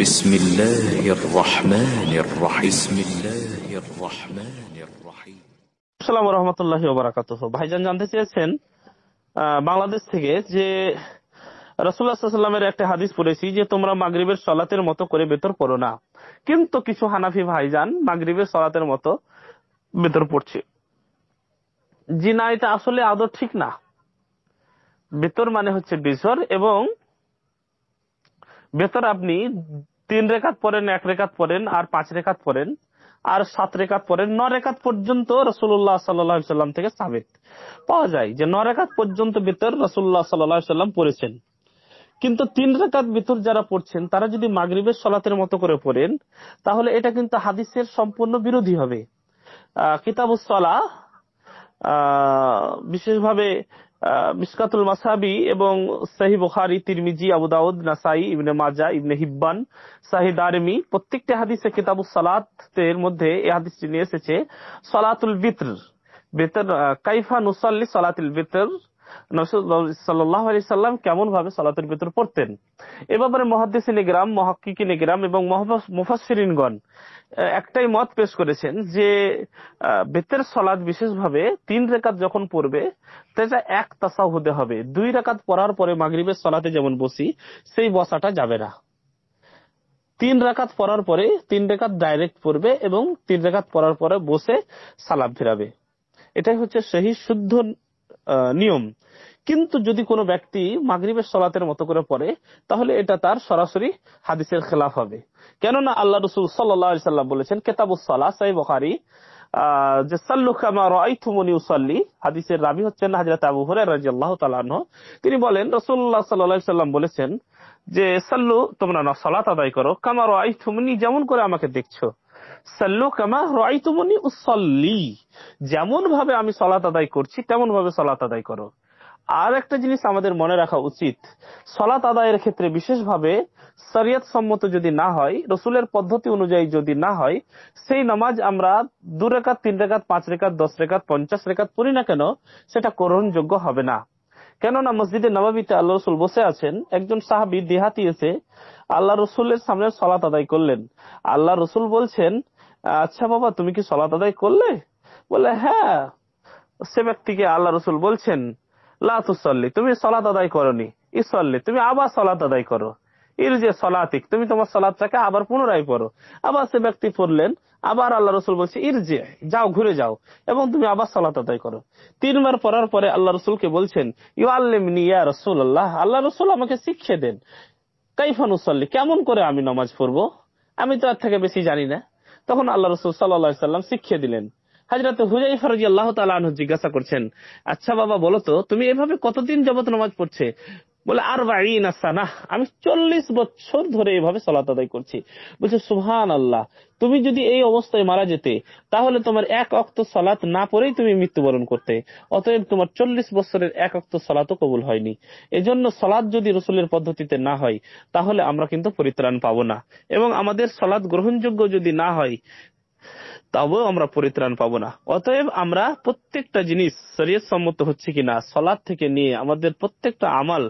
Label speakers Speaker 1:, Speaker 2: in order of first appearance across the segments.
Speaker 1: بسم الله الرحمن الرحيم بسم الله الرحمن الرحيم আসসালামু রহমতুল্লাহি ওয়া বারাকাতুহু ভাইজান জানতে চেয়েছেন বাংলাদেশ থেকে যে রাসূলুল্লাহ সাল্লাল্লাহু একটা হাদিস পড়েছি যে তোমরা মাগরিবের সলাতের মতো করে বেতর পড়ো না কিন্তু কিছু হানাফি ভাইজান মাগরিবের সলাতের মতো বেতর পড়ছে জি না এটা আসলে আদৌ ঠিক না বেতর মানে হচ্ছে বিজর এবং বেতর আপনি তিন রেখাত পড়েন এক রেখাত পড়েন আর পাঁচ রেখাত পড়েন আর সাত রেখাত পড়েন ন রেখাত পর্যন্ত রসুল্লাহ সাল্লাহ সাল্লাম থেকে সাবেক পাওয়া যায় যে ন রেখাত পর্যন্ত বেতর রসুল্লাহ সাল্লাহ সাল্লাম পড়েছেন কিন্তু তিন রেখাত বিতর যারা পড়ছেন তারা যদি মাগরীবের সলাতের মতো করে পড়েন তাহলে এটা কিন্তু হাদিসের সম্পূর্ণ বিরোধী হবে কিতাবুসলা বিশেষভাবে মিসকাতুল মাসাবি এবং সাহি বুখারি তিরমিজি আবু দাউদ নাসাই ইবনে মাজা ইবনে হিব্বান সাহি দারমি প্রত্যেকটা হাদিসে কিতাবু সালাতের মধ্যে এই হাদিসটি নিয়ে এসেছে সালাতুল বিতর বেতর কাইফা নুসাল্লি সালাতুল বিত্র একটাই মত পেশ করেছেন যে বেতের সলাদ বিশেষভাবে তিন রেখাত যখন পড়বে এক হতে হবে দুই রেখাত পড়ার পরে সলাতে যেমন বসি সেই বসাটা যাবে না তিন রেখাত পড়ার পরে তিন রেখাত ডাইরেক্ট পড়বে এবং তিন রেখাত পড়ার পরে বসে সালাম ফেরাবে এটাই হচ্ছে সেই শুদ্ধ নিয়ম কিন্তু যদি কোনো ব্যক্তি মাগরীবের সলাতের মতো করে পড়ে তাহলে এটা তার সরাসরি হাদিসের খেলাফ হবে কেননা আল্লাহ রসুল সাল্লাহ সাল্লাম বলেছেন কেতাবুসাল্লাহ বখারি তিনি বলেন রাসূলুল্লাহ বলেছেন যে সাল্লু তোমরা সলাত আদায় করো আই রাইথুমনি যেমন করে আমাকে দেখছো সাল্লু কামা রাই তুমনি উসল্লি যেমন ভাবে আমি সলাত আদায় করছি তেমন ভাবে সলাত আদায় করো আর একটা জিনিস আমাদের মনে রাখা উচিত সলাত আদায়ের ক্ষেত্রে বিশেষভাবে শরিয়ত সম্মত যদি না হয় রসুলের পদ্ধতি অনুযায়ী যদি না হয় সেই নামাজ আমরা দু রেখাত তিন রেখাত পাঁচ রেখাত দশ রেখাত পঞ্চাশ রেখাত পড়ি না কেন সেটা করণযোগ্য হবে না কেননা মসজিদে নবাবিতে আল্লাহ রসুল বসে আছেন একজন সাহাবি দেহাতি এসে আল্লাহ রসুলের সামনে সলাত আদায় করলেন আল্লাহ রসুল বলছেন আচ্ছা বাবা তুমি কি সলাত আদায় করলে বলে হ্যাঁ সে ব্যক্তিকে আল্লাহ রসুল বলছেন লাতুসল্লি তুমি সলাত আদায় করি ইসল্লি তুমি আবার সলাত আদায় করো ইর যে সলাতিক তুমি তোমার সলাদটাকে আবার পুনরায় পড়ো আবার সে ব্যক্তি পড়লেন আবার আল্লাহ রসুল বলছে ইর যে যাও ঘুরে যাও এবং তুমি আবার সালাত আদায় করো তিনবার পড়ার পরে আল্লাহ রসুলকে বলছেন ইউ আল্লিমনি ইয়া রসুল আল্লাহ আল্লাহ রসুল আমাকে শিখিয়ে দেন কাইফানুসল্লি কেমন করে আমি নমাজ পড়বো আমি তো আর থেকে বেশি জানি না তখন আল্লাহ রসুল সাল্লাম শিখিয়ে দিলেন হাজরাতে হুজাইফা রাজি আল্লাহ তালা জিজ্ঞাসা করছেন আচ্ছা বাবা বলতো তুমি এভাবে কতদিন যাবত নামাজ পড়ছে বলে আর আমি চল্লিশ বছর ধরে এভাবে সলাত আদায় করছি বলছে সুহান আল্লাহ তুমি যদি এই অবস্থায় মারা যেতে তাহলে তোমার এক অক্ত সলাত না পরেই তুমি মৃত্যুবরণ করতে অতএব তোমার চল্লিশ বছরের এক অক্ত সলাতও কবুল হয়নি এজন্য সলাদ যদি রসুলের পদ্ধতিতে না হয় তাহলে আমরা কিন্তু পরিত্রাণ পাবো না এবং আমাদের সলাদ গ্রহণযোগ্য যদি না হয় তবেও আমরা পরিত্রাণ পাবো না অতএব আমরা প্রত্যেকটা জিনিস শরীর সম্মত হচ্ছে কিনা সলাদ থেকে নিয়ে আমাদের প্রত্যেকটা আমাল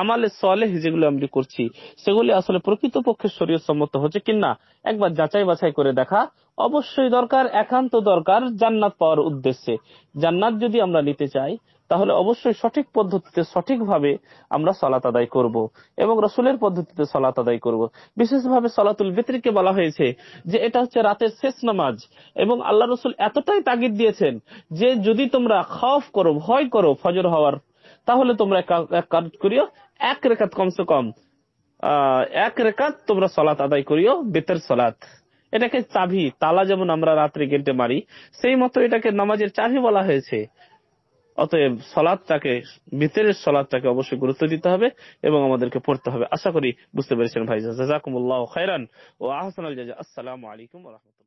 Speaker 1: আমালে সলেহ যেগুলো আমি করছি সেগুলি আসলে প্রকৃতপক্ষে শরীর সম্মত হচ্ছে কিনা একবার যাচাই বাছাই করে দেখা অবশ্যই দরকার একান্ত দরকার জান্নাত পাওয়ার উদ্দেশ্যে জান্নাত যদি আমরা নিতে চাই তাহলে অবশ্যই সঠিক পদ্ধতিতে সঠিকভাবে আমরা সলাত আদায় করব এবং রসুলের পদ্ধতিতে সলাত আদায় করব বিশেষভাবে সলাতুল বিতরিকে বলা হয়েছে যে এটা হচ্ছে রাতের শেষ নামাজ এবং আল্লাহ রসুল এতটাই তাগিদ দিয়েছেন যে যদি তোমরা খফ করো ভয় করো ফজর হওয়ার তাহলে তোমরা এক কাজ করিও এক রেখাত কমসে কম এক রেখাত তোমরা সলাত আদায় করিও বেতের সলাত এটাকে চাবি তালা যেমন আমরা রাত্রে গেটে মারি সেই মতো এটাকে নামাজের চাবি বলা হয়েছে অতএব সলাদটাকে ভিতরের সলাদটাকে অবশ্যই গুরুত্ব দিতে হবে এবং আমাদেরকে পড়তে হবে আশা করি বুঝতে পেরেছেন ভাই জাজাকুমুল্লাহ খাইরান ও আহসান আসসালাম আলাইকুম রহমতুল্লাহ